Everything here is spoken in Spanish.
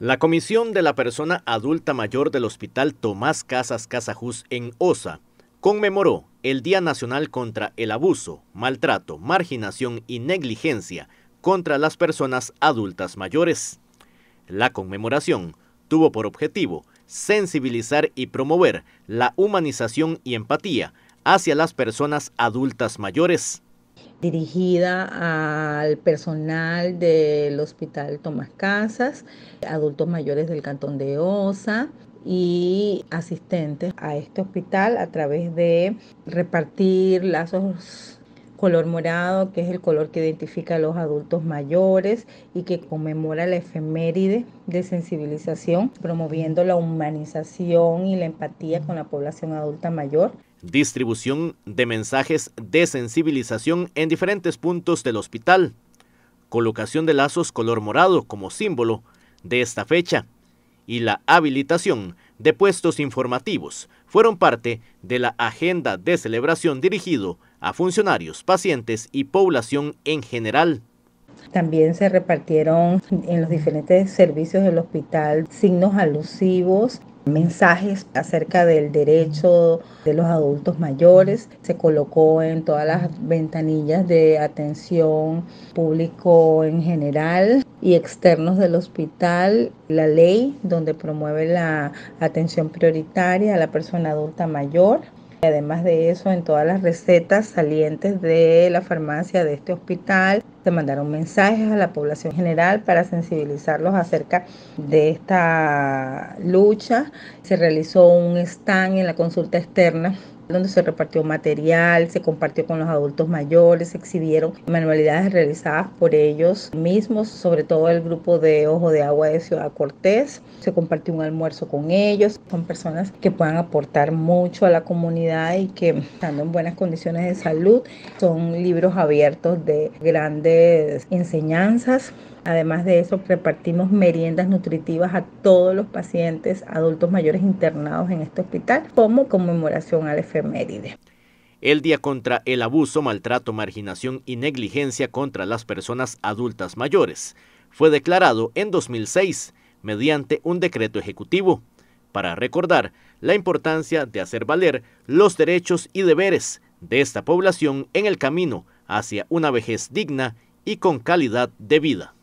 La Comisión de la Persona Adulta Mayor del Hospital Tomás Casas Casajus en OSA conmemoró el Día Nacional contra el Abuso, Maltrato, Marginación y Negligencia contra las Personas Adultas Mayores. La conmemoración tuvo por objetivo sensibilizar y promover la humanización y empatía hacia las personas adultas mayores dirigida al personal del Hospital Tomás Casas, adultos mayores del Cantón de Osa y asistentes a este hospital a través de repartir lazos color morado, que es el color que identifica a los adultos mayores y que conmemora la efeméride de sensibilización, promoviendo la humanización y la empatía con la población adulta mayor. Distribución de mensajes de sensibilización en diferentes puntos del hospital. Colocación de lazos color morado como símbolo de esta fecha y la habilitación de puestos informativos fueron parte de la agenda de celebración dirigido a funcionarios, pacientes y población en general. También se repartieron en los diferentes servicios del hospital signos alusivos mensajes acerca del derecho de los adultos mayores. Se colocó en todas las ventanillas de atención público en general y externos del hospital la ley donde promueve la atención prioritaria a la persona adulta mayor. y Además de eso, en todas las recetas salientes de la farmacia de este hospital se mandaron mensajes a la población general para sensibilizarlos acerca de esta lucha. Se realizó un stand en la consulta externa donde se repartió material, se compartió con los adultos mayores, se exhibieron manualidades realizadas por ellos mismos, sobre todo el grupo de Ojo de Agua de Ciudad Cortés. Se compartió un almuerzo con ellos, son personas que puedan aportar mucho a la comunidad y que estando en buenas condiciones de salud, son libros abiertos de grandes enseñanzas. Además de eso, repartimos meriendas nutritivas a todos los pacientes adultos mayores internados en este hospital como conmemoración al efeméride. El Día contra el Abuso, Maltrato, Marginación y Negligencia contra las Personas Adultas Mayores fue declarado en 2006 mediante un decreto ejecutivo para recordar la importancia de hacer valer los derechos y deberes de esta población en el camino hacia una vejez digna y con calidad de vida.